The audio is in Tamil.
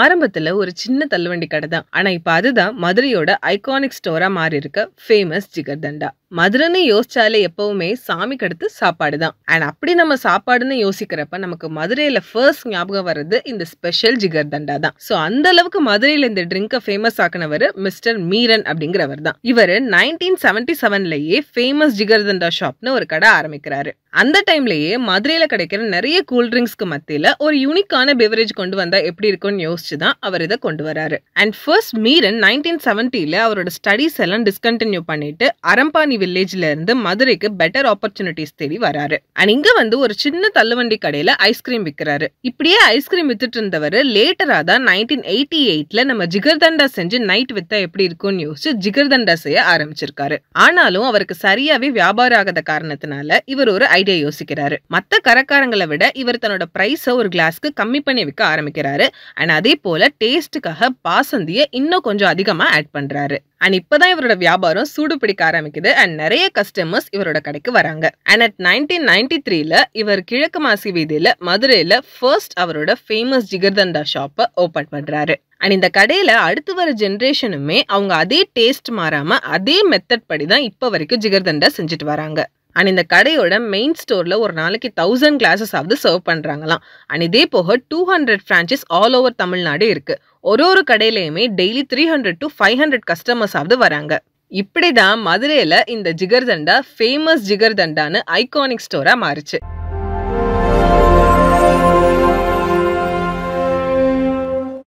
ஆரம்பத்தில் ஒரு சின்ன தள்ளுவண்டி கடை தான் ஆனால் இப்போ அதுதான் மதுரையோட ஐகானிக் ஸ்டோராக மாறி இருக்க ஃபேமஸ் ஜிகர்தண்டா மதுரைன்னு யோசிச்சாலே எப்பவுமே சாமிக்கு அடுத்து சாப்பாடு தான் அண்ட் அப்படி நம்ம சாப்பாடுன்னு யோசிக்கிறப்ப நமக்கு மதுரையில ஃபர்ஸ்ட் ஞாபகம் வர்றது இந்த ஸ்பெஷல் ஜிகர் தண்டா தான் ஸோ அந்த அளவுக்கு மதுரையில இந்த ட்ரிங்கை ஃபேமஸ் ஆக்கினவர் மிஸ்டர் மீரன் அப்படிங்கிறவர் தான் இவர் நைன்டீன் செவன்டி செவன்லயே ஃபேமஸ் ஜிகர் தண்டா ஷாப்னு ஒரு கடை ஆரம்பிக்கிறாரு அந்த டைம்லயே மதுரையில கிடைக்கிற நிறைய கூல் ட்ரிங்க்ஸ்க்கு மத்தியில ஒரு யூனிக்கான பெவரேஜ் கொண்டு வந்தா எப்படி இருக்கும்னு யோசிச்சு தான் அவர் இதை கொண்டு வராரு அண்ட் ஃபர்ஸ்ட் மீரன் நைன்டீன் செவன்டில அவரோட ஸ்டடிஸ் எல்லாம் டிஸ்கண்டினியூ பண்ணிட்டு அரம்பானி வில்லேஜ்ல இருந்து மதுரைக்கு பெட்டர் ஆப்பர்ச்சுனிட்டிஸ் தேடி வராரு அண்ட் இங்க வந்து ஒரு சின்ன தள்ளுவண்டி கடையில ஐஸ்கிரீம் விற்கிறாரு இப்படியே ஐஸ்கிரீம் வித்துட்டு இருந்தவர் லேட்டரா தான் நைன்டீன் எயிட்டி எயிட்ல நம்ம ஜிகர்தண்டா செஞ்சு நைட் வித்தா எப்படி இருக்கும்னு யோசிச்சு ஜிகர்தண்டா செய்ய ஆரம்பிச்சிருக்காரு ஆனாலும் அவருக்கு சரியாவே வியாபாரம் ஆகாத காரணத்தினால இவர் ஒரு ஐடியா யோசிக்கிறாரு மத்த கரக்காரங்களை விட இவர் தன்னோட பிரைஸை ஒரு கிளாஸ்க்கு கம்மி பண்ணி விற்க ஆரம்பிக்கிறாரு அண்ட் அதே போல டேஸ்ட்டுக்காக பாசந்தியை இன்னும் கொஞ்சம் அதிகமா ஆட் பண்றாரு அண்ட் இப்பதான் இவரோட வியாபாரம் சூடு பிடிக்க ஆரம்பிக்குது அண்ட் நிறைய கஸ்டமர்ஸ் இவரோட கடைக்கு வராங்க அண்ட் அட் நைன்டீன் நைன்டி த்ரீல இவர் கிழக்கு மாசி வீதியில மதுரையில ஃபர்ஸ்ட் அவரோட ஃபேமஸ் ஜிகர்தண்டா ஷாப்பை ஓபன் பண்றாரு அண்ட் இந்த கடையில அடுத்து வர ஜென்ரேஷனுமே அவங்க அதே டேஸ்ட் மாறாம அதே மெத்தட் படி தான் இப்போ வரைக்கும் ஜிகர்தண்டா செஞ்சுட்டு வராங்க அண்ட் இந்த கடையோட மெயின் ஸ்டோரில் ஒரு நாளைக்கு தௌசண்ட் கிளாஸஸ் ஆகுது சர்வ் பண்ணுறாங்களாம் அண்ட் இதே போக two hundred franchise all over Tamil Nadu இருக்குது ஒரு ஒரு கடையிலையுமே daily three hundred to five hundred customers ஆகுது வராங்க இப்படி தான் மதுரையில் இந்த ஜிகர்தண்டா ஃபேமஸ் ஜிகர்தண்டான்னு ஐகானிக் ஸ்டோராக மாறுச்சு